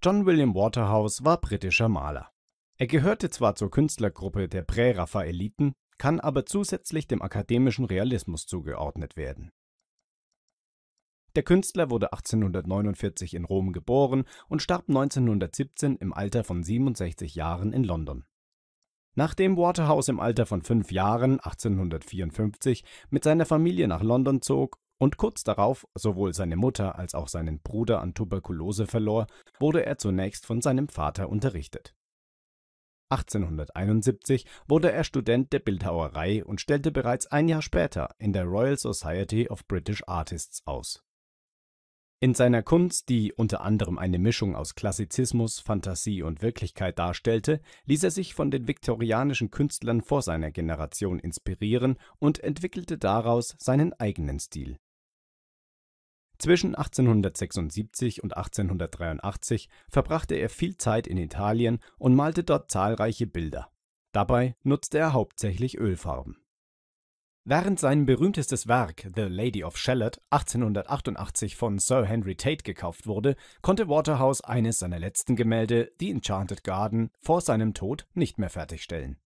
John William Waterhouse war britischer Maler. Er gehörte zwar zur Künstlergruppe der Präraffaeliten, kann aber zusätzlich dem akademischen Realismus zugeordnet werden. Der Künstler wurde 1849 in Rom geboren und starb 1917 im Alter von 67 Jahren in London. Nachdem Waterhouse im Alter von fünf Jahren 1854 mit seiner Familie nach London zog, und kurz darauf sowohl seine Mutter als auch seinen Bruder an Tuberkulose verlor, wurde er zunächst von seinem Vater unterrichtet. 1871 wurde er Student der Bildhauerei und stellte bereits ein Jahr später in der Royal Society of British Artists aus. In seiner Kunst, die unter anderem eine Mischung aus Klassizismus, Fantasie und Wirklichkeit darstellte, ließ er sich von den viktorianischen Künstlern vor seiner Generation inspirieren und entwickelte daraus seinen eigenen Stil zwischen 1876 und 1883 verbrachte er viel Zeit in Italien und malte dort zahlreiche Bilder. Dabei nutzte er hauptsächlich Ölfarben. Während sein berühmtestes Werk The Lady of Shalott 1888 von Sir Henry Tate gekauft wurde, konnte Waterhouse eines seiner letzten Gemälde, The Enchanted Garden, vor seinem Tod nicht mehr fertigstellen